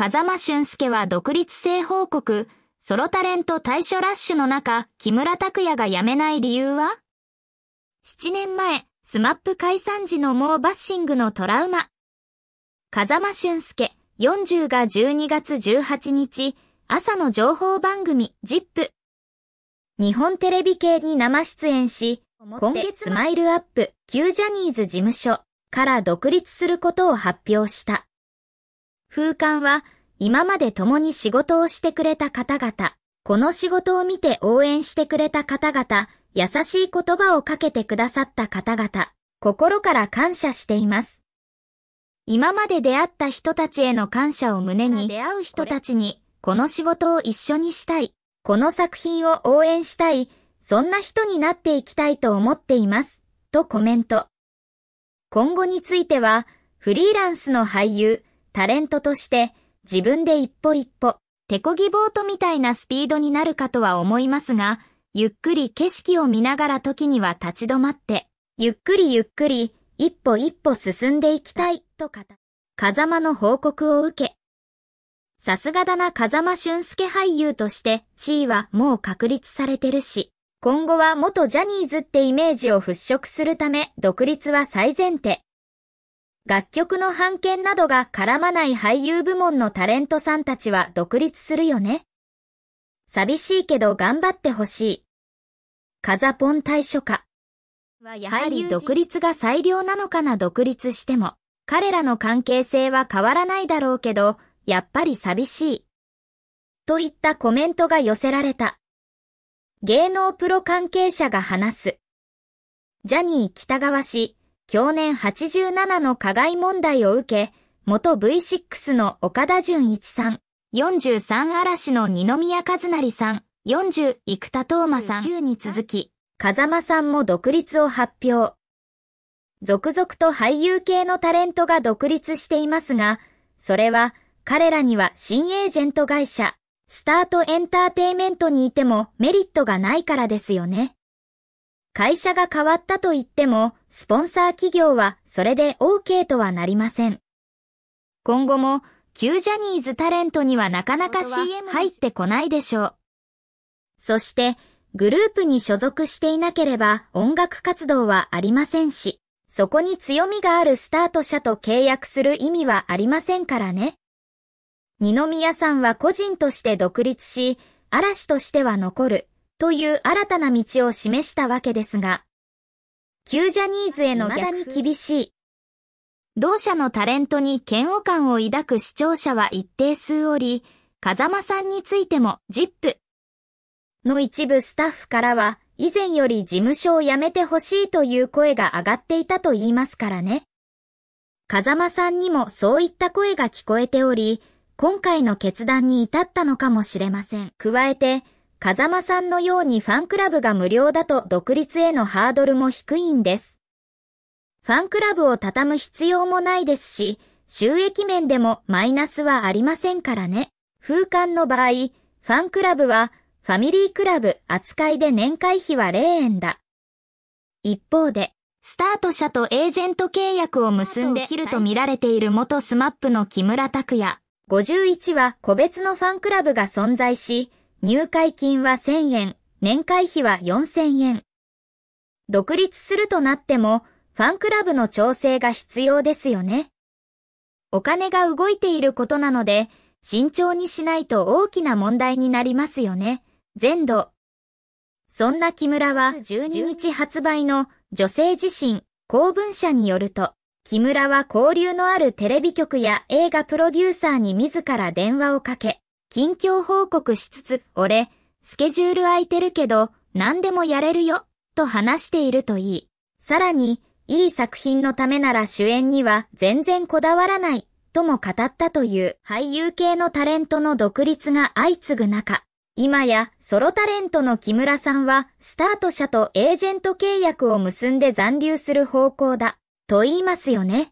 風間俊介は独立性報告、ソロタレント対処ラッシュの中、木村拓哉が辞めない理由は ?7 年前、スマップ解散時の猛バッシングのトラウマ。風間俊介、40が12月18日、朝の情報番組、ZIP。日本テレビ系に生出演し、今月スマイルアップ、旧ジャニーズ事務所から独立することを発表した。風館は今まで共に仕事をしてくれた方々、この仕事を見て応援してくれた方々、優しい言葉をかけてくださった方々、心から感謝しています。今まで出会った人たちへの感謝を胸に、出会う人たちに、この仕事を一緒にしたい、この作品を応援したい、そんな人になっていきたいと思っています、とコメント。今後については、フリーランスの俳優、タレントとして自分で一歩一歩、手こぎボートみたいなスピードになるかとは思いますが、ゆっくり景色を見ながら時には立ち止まって、ゆっくりゆっくり、一歩一歩進んでいきたい、と語風間の報告を受け、さすがだな風間俊介俳優として地位はもう確立されてるし、今後は元ジャニーズってイメージを払拭するため独立は最前提。楽曲の版権などが絡まない俳優部門のタレントさんたちは独立するよね。寂しいけど頑張ってほしい。カザポン対処家はやはり独立が最良なのかな独立しても、彼らの関係性は変わらないだろうけど、やっぱり寂しい。といったコメントが寄せられた。芸能プロ関係者が話す。ジャニー北川氏、去年87の加害問題を受け、元 V6 の岡田純一さん、43嵐の二宮和成さん、40生田斗真さん9に続き、風間さんも独立を発表。続々と俳優系のタレントが独立していますが、それは彼らには新エージェント会社、スタートエンターテイメントにいてもメリットがないからですよね。会社が変わったと言っても、スポンサー企業はそれで OK とはなりません。今後も、旧ジャニーズタレントにはなかなか CM 入ってこないでしょう。そして、グループに所属していなければ音楽活動はありませんし、そこに強みがあるスタート社と契約する意味はありませんからね。二宮さんは個人として独立し、嵐としては残る。という新たな道を示したわけですが、旧ジャニーズへの逆に厳しい。同社のタレントに嫌悪感を抱く視聴者は一定数おり、風間さんについても ZIP の一部スタッフからは以前より事務所を辞めてほしいという声が上がっていたと言いますからね。風間さんにもそういった声が聞こえており、今回の決断に至ったのかもしれません。加えて、風間さんのようにファンクラブが無料だと独立へのハードルも低いんです。ファンクラブを畳む必要もないですし、収益面でもマイナスはありませんからね。風間の場合、ファンクラブはファミリークラブ扱いで年会費は0円だ。一方で、スタート社とエージェント契約を結んで切ると見られている元スマップの木村拓也。51は個別のファンクラブが存在し、入会金は1000円、年会費は4000円。独立するとなっても、ファンクラブの調整が必要ですよね。お金が動いていることなので、慎重にしないと大きな問題になりますよね。全土。そんな木村は12日発売の女性自身公文社によると、木村は交流のあるテレビ局や映画プロデューサーに自ら電話をかけ、近況報告しつつ、俺、スケジュール空いてるけど、何でもやれるよ、と話しているといい。さらに、いい作品のためなら主演には全然こだわらない、とも語ったという俳優系のタレントの独立が相次ぐ中、今やソロタレントの木村さんは、スタート社とエージェント契約を結んで残留する方向だ、と言いますよね。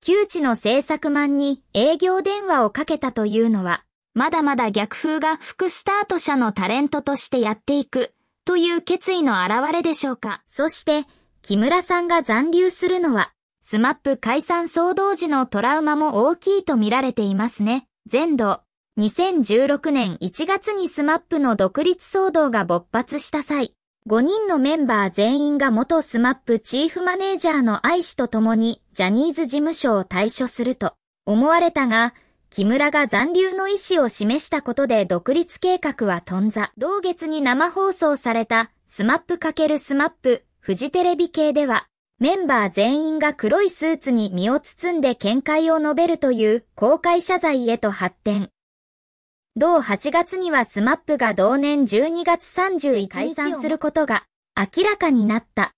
窮地の制作マンに営業電話をかけたというのは、まだまだ逆風が副スタート者のタレントとしてやっていくという決意の表れでしょうか。そして、木村さんが残留するのは、スマップ解散騒動時のトラウマも大きいと見られていますね。前度、2016年1月にスマップの独立騒動が勃発した際、5人のメンバー全員が元スマップチーフマネージャーの愛氏と共にジャニーズ事務所を退所すると思われたが、木村が残留の意思を示したことで独立計画は頓挫。同月に生放送されたスマップ×スマップフジテレビ系では、メンバー全員が黒いスーツに身を包んで見解を述べるという公開謝罪へと発展。同8月にはスマップが同年12月31日解散することが明らかになった。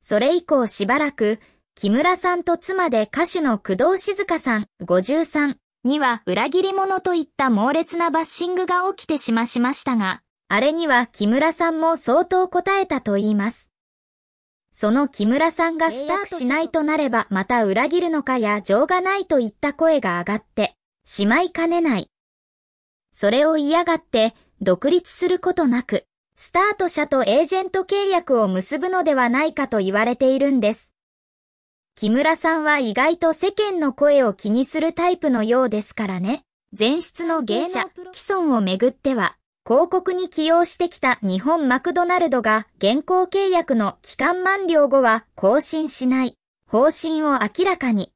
それ以降しばらく、木村さんと妻で歌手の工藤静香さん、53には裏切り者といった猛烈なバッシングが起きてしましましたが、あれには木村さんも相当答えたと言います。その木村さんがスタートしないとなればまた裏切るのかや情がないといった声が上がって、しまいかねない。それを嫌がって独立することなく、スタート者とエージェント契約を結ぶのではないかと言われているんです。木村さんは意外と世間の声を気にするタイプのようですからね。前出の芸者、既存をめぐっては、広告に起用してきた日本マクドナルドが現行契約の期間満了後は更新しない方針を明らかに。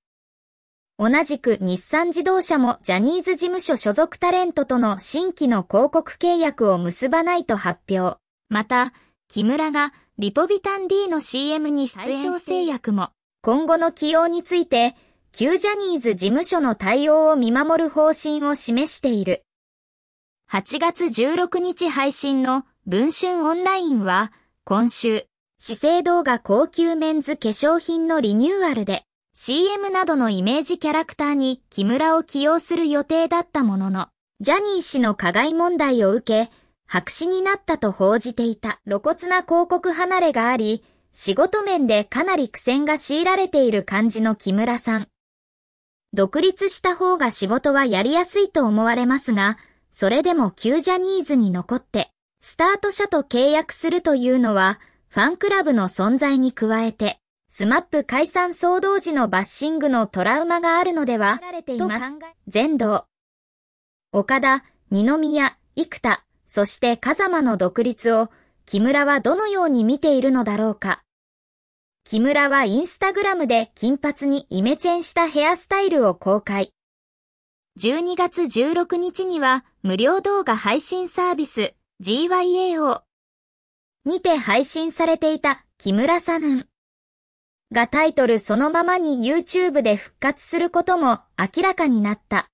同じく日産自動車もジャニーズ事務所所属タレントとの新規の広告契約を結ばないと発表。また、木村がリポビタン D の CM に出演して制約も今後の起用について、旧ジャニーズ事務所の対応を見守る方針を示している。8月16日配信の文春オンラインは、今週、資生堂が高級メンズ化粧品のリニューアルで、CM などのイメージキャラクターに木村を起用する予定だったものの、ジャニー氏の加害問題を受け、白紙になったと報じていた露骨な広告離れがあり、仕事面でかなり苦戦が強いられている感じの木村さん。独立した方が仕事はやりやすいと思われますが、それでも旧ジャニーズに残って、スタート社と契約するというのは、ファンクラブの存在に加えて、スマップ解散騒動時のバッシングのトラウマがあるのでは、と考え、全道。岡田、二宮、生田、そして風間の独立を、木村はどのように見ているのだろうか。木村はインスタグラムで金髪にイメチェンしたヘアスタイルを公開。12月16日には無料動画配信サービス GYAO にて配信されていた木村サヌンがタイトルそのままに YouTube で復活することも明らかになった。